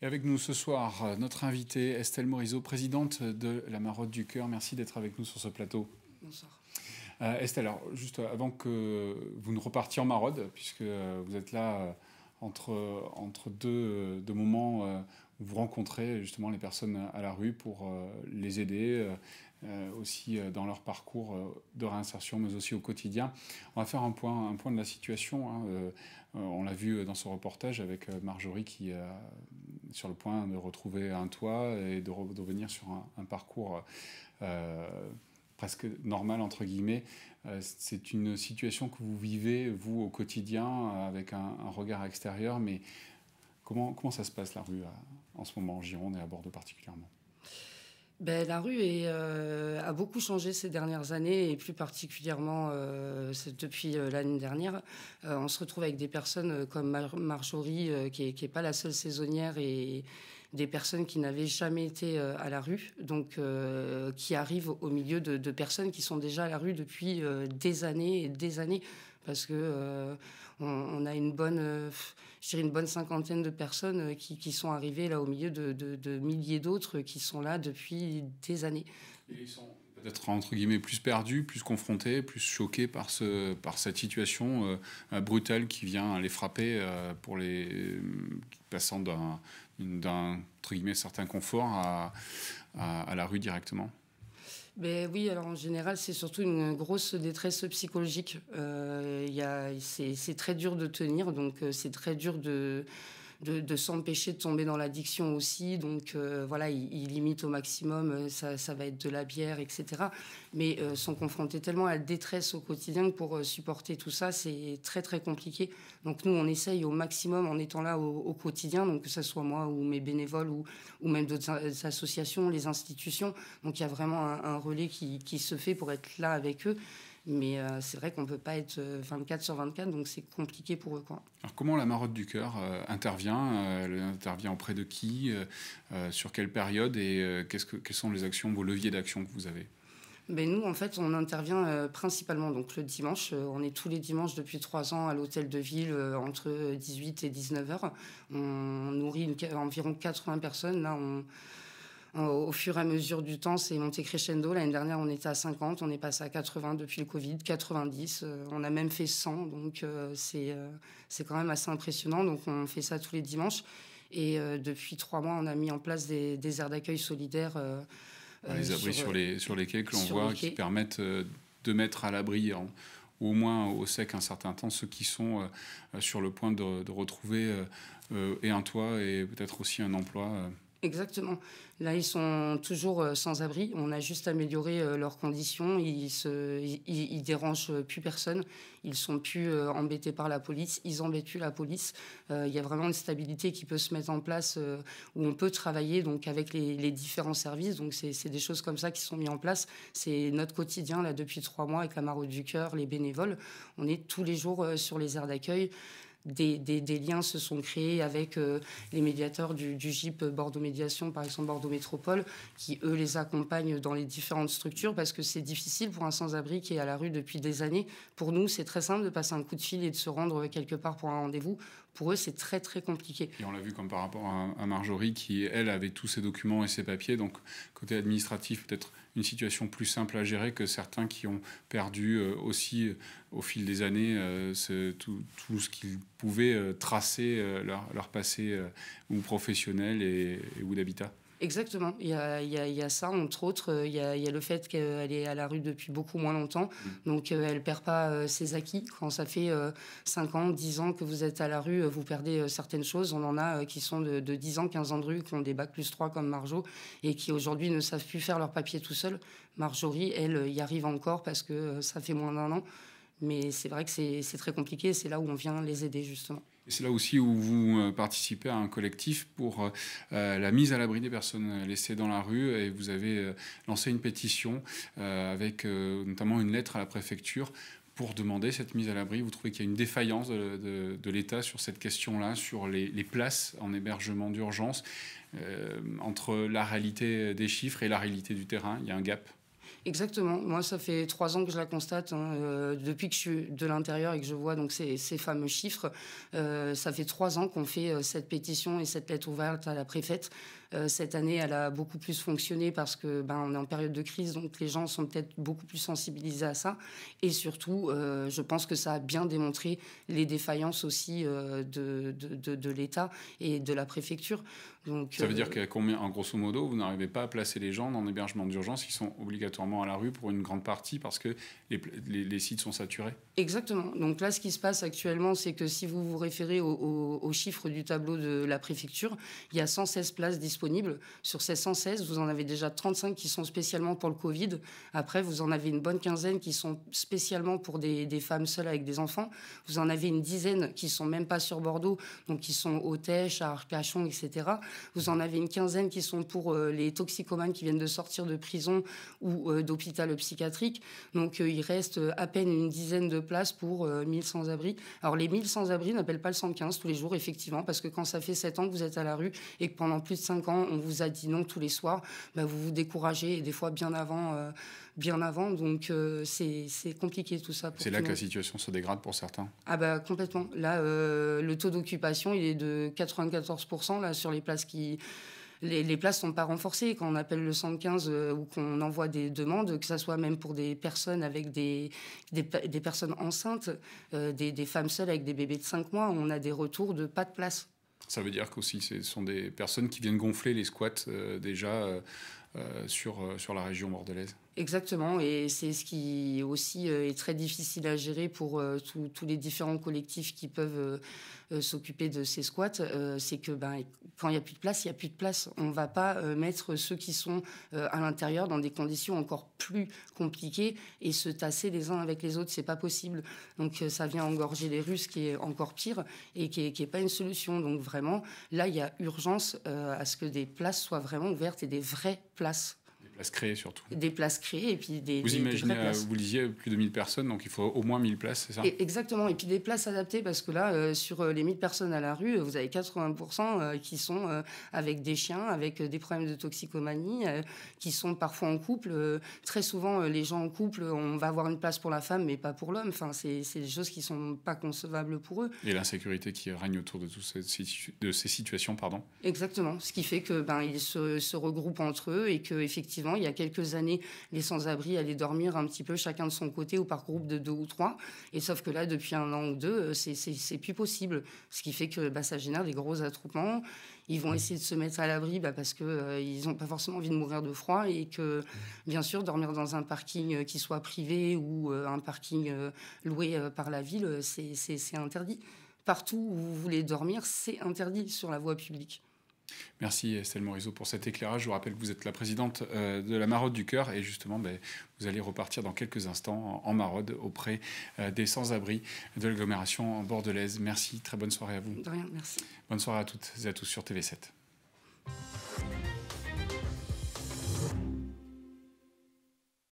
Et avec nous ce soir, euh, notre invitée Estelle Morisot, présidente de La marode du Cœur. Merci d'être avec nous sur ce plateau. Bonsoir. Euh, Estelle, alors juste euh, avant que vous ne repartiez en Marode, puisque vous êtes là entre, entre deux, moments où vous rencontrez justement les personnes à la rue pour les aider, aussi dans leur parcours de réinsertion, mais aussi au quotidien. On va faire un point, un point de la situation. Hein, on l'a vu dans ce reportage avec Marjorie qui a sur le point de retrouver un toit et de revenir sur un, parcours euh, presque normal entre guillemets. Euh, c'est une situation que vous vivez vous au quotidien avec un, regard extérieur, mais comment comment ça se passe la rue euh, en ce moment en Gironde et à Bordeaux particulièrement ben, la rue euh, a beaucoup changé ces dernières années et plus particulièrement euh, depuis euh, l'année dernière. on se retrouve avec des personnes comme Marjorie, qui n'est pas la seule saisonnière, et des personnes qui n'avaient jamais été à la rue, donc qui arrivent au milieu de, personnes qui sont déjà à la rue depuis des années et des années parce que euh, on, a une bonne, euh, une bonne cinquantaine de personnes euh, qui, qui sont arrivées là au milieu de, de, milliers d'autres qui sont là depuis des années. ils sont peut-être entre guillemets plus perdus, plus confrontés, plus choqués par, ce, par cette situation brutale qui vient les frapper pour les passant d'un certain confort à, à la rue directement. Ben oui, alors en général, c'est surtout une grosse détresse psychologique. Euh, c'est très dur de tenir, donc euh, c'est très dur de, de, s'empêcher de tomber dans l'addiction aussi. Donc euh, voilà, ils, il limitent au maximum, euh, ça, va être de la bière, etc. Mais euh, sont confrontés tellement à la détresse au quotidien pour supporter tout ça, c'est très très compliqué. Donc nous, on essaye au maximum en étant là au, quotidien, donc que ce soit moi ou mes bénévoles ou, ou même d'autres associations, les institutions. Donc il y a vraiment un, relais qui, qui se fait pour être là avec eux. Mais euh, c'est vrai qu'on ne peut pas être 24 euh, sur 24, donc c'est compliqué pour eux. Quoi. Alors comment la marotte du cœur euh, intervient Elle intervient auprès de qui Sur quelle période Et qu que, quelles sont les actions, vos leviers d'action que vous avez ben nous, en fait, on intervient principalement donc le dimanche. on est tous les dimanches depuis trois ans à l'hôtel de ville entre 18 et 19 heures. On nourrit environ 80 personnes. Là, on, euh, au fur et à mesure du temps, c'est monté crescendo. L'année dernière, on était à 50, on est passé à 80 depuis le Covid, 90. Euh, on a même fait 100, donc euh, c'est c'est quand même assez impressionnant. Donc on fait ça tous les dimanches. Et depuis trois mois, on a mis en place des, des aires d'accueil solidaires. Ah, les abris sur, les, sur quais que l'on voit, qui permettent de mettre à l'abri au moins au sec un certain temps ceux qui sont sur le point de, de retrouver et un toit et peut-être aussi un emploi. Exactement. Là, ils sont toujours euh, sans abri. On a juste amélioré euh, leurs conditions. Ils, se, ils, dérangent euh, plus personne. Ils sont plus embêtés par la police. Ils embêtent plus la police. il y a vraiment une stabilité qui peut se mettre en place où on peut travailler donc avec les, les différents services. Donc c'est des choses comme ça qui sont mises en place. C'est notre quotidien là depuis trois mois avec la Maraude du cœur, les bénévoles. On est tous les jours sur les aires d'accueil des, liens se sont créés avec euh, les médiateurs du, du, GIP Bordeaux Médiation, par exemple Bordeaux Métropole, qui eux les accompagnent dans les différentes structures parce que c'est difficile pour un sans-abri qui est à la rue depuis des années. Pour nous, c'est très simple de passer un coup de fil et de se rendre euh, quelque part pour un rendez-vous. Pour eux, c'est très très compliqué. Et on l'a vu comme par rapport à Marjorie qui, elle, avait tous ses documents et ses papiers. Donc, côté administratif, peut-être une situation plus simple à gérer que certains qui ont perdu euh, aussi euh, au fil des années euh, tout, ce qu'ils pouvaient tracer leur, passé ou professionnel et, et ou d'habitat. Exactement. Il y, a, y a, ça, entre autres. Euh, il y a, y a le fait qu'elle est à la rue depuis beaucoup moins longtemps. Mm. Donc, euh, elle perd pas euh, ses acquis. Quand ça fait 5 ans, 10 ans que vous êtes à la rue, vous perdez certaines choses. On en a qui sont de, de 10 ans, 15 ans de rue, qui ont des bacs plus 3 comme Marjo et qui aujourd'hui ne savent plus faire leur papier tout seul. Marjorie, elle, y arrive encore parce que ça fait moins d'un an. Mais c'est vrai que c'est très compliqué. C'est là où on vient les aider, justement c'est là aussi où vous euh, participez à un collectif pour euh, euh, la mise à l'abri des personnes laissées dans la rue. Et vous avez lancé une pétition avec notamment une lettre à la préfecture pour demander cette mise à l'abri Vous trouvez qu'il y a une défaillance de, l'État sur cette question-là, sur les, places en hébergement d'urgence Entre la réalité des chiffres et la réalité du terrain, il y a un gap Exactement. Moi, ça fait trois ans que je la constate. Hein, euh, depuis que je suis de l'intérieur et que je vois donc ces, ces fameux chiffres, euh, ça fait trois ans qu'on fait euh, cette pétition et cette lettre ouverte à la préfète euh, cette année, elle a beaucoup plus fonctionné parce que ben, on est en période de crise, donc les gens sont peut-être beaucoup plus sensibilisés à ça. Et surtout, euh, je pense que ça a bien démontré les défaillances aussi euh, de, de, de, l'État et de la préfecture. Donc, ça veut dire qu'en combien, grosso modo, vous n'arrivez pas à placer les gens dans l'hébergement d'urgence qui sont obligatoirement à la rue pour une grande partie parce que les, les, sites sont saturés Exactement. Donc là, ce qui se passe actuellement, c'est que si vous vous référez aux au, au chiffres du tableau de la préfecture, il y a 116 places disponibles disponibles. Sur ces 116, vous en avez déjà 35 qui sont spécialement pour le Covid. Après, vous en avez une bonne quinzaine qui sont spécialement pour des, femmes seules avec des enfants. Vous en avez une dizaine qui sont même pas sur Bordeaux, donc qui sont au Tèche, à Arcachon, etc. Vous en avez une quinzaine qui sont pour euh, les toxicomanes qui viennent de sortir de prison ou euh, d'hôpital psychiatrique. Donc, euh, il reste à peine une dizaine de places pour 1000 sans-abri. Alors, les 1000 sans-abri n'appellent pas le 115 tous les jours, effectivement, parce que quand ça fait 7 ans que vous êtes à la rue et que pendant plus de 5 quand on vous a dit non tous les soirs, bah, vous vous découragez et des fois bien avant, euh, bien avant. Donc euh, c'est compliqué tout ça. C'est là que la situation se dégrade pour certains. Ah bah complètement. Là, euh, le taux d'occupation il est de 94% là sur les places qui les, les, places sont pas renforcées. Quand on appelle le 115 ou qu'on envoie des demandes, que ce soit même pour des personnes avec des, des, personnes enceintes, des, des, femmes seules avec des bébés de 5 mois, on a des retours de pas de place. Ça veut dire qu'aussi, ce sont des personnes qui viennent gonfler les squats euh, déjà euh, euh, sur, sur la région bordelaise. Exactement, et c'est ce qui aussi euh, est très difficile à gérer pour euh, tous les différents collectifs qui peuvent euh, s'occuper de ces squats, c'est que ben, quand il n'y a plus de place, il n'y a plus de place. On ne va pas mettre ceux qui sont à l'intérieur dans des conditions encore plus compliquées et se tasser les uns avec les autres, c'est pas possible. Donc ça vient engorger les rues, ce qui est encore pire et qui n'est pas une solution. Donc vraiment, là, il y a urgence à ce que des places soient vraiment ouvertes et des vraies places places surtout. Des places créées et puis des. Vous imaginez, euh, vous lisiez plus de 1000 personnes, donc il faut au moins 1000 places, c'est ça Exactement, et puis des places adaptées parce que là, euh, sur euh, les 1000 personnes à la rue, vous avez 80% qui sont avec des chiens, avec des problèmes de toxicomanie, qui sont parfois en couple. Très souvent, les gens en couple, on va avoir une place pour la femme, mais pas pour l'homme. Enfin, c'est des choses qui sont pas concevables pour eux. Et l'insécurité qui règne autour de, toutes ces, de ces situations, pardon Exactement, ce qui fait que ben, ils se, se regroupent entre eux et que effectivement il y a quelques années, les sans-abri allaient dormir un petit peu chacun de son côté ou par groupe de deux ou trois. Et sauf que là, depuis un an ou deux, euh, c'est plus possible. Ce qui fait que bah, ça génère des gros attroupements. Ils vont essayer de se mettre à l'abri bah, parce qu'ils euh, n'ont pas forcément envie de mourir de froid et que, bien sûr, dormir dans un parking euh, qui soit privé ou un parking loué par la ville, c'est interdit. Partout où vous voulez dormir, c'est interdit sur la voie publique. Merci Estelle Morisot pour cet éclairage. Je vous rappelle que vous êtes la présidente euh, de la Maraude du Cœur et justement, ben, vous allez repartir dans quelques instants en, marode auprès euh, des sans-abri de l'agglomération bordelaise. Merci, très bonne soirée à vous. De rien, merci. Bonne soirée à toutes et à tous sur TV7.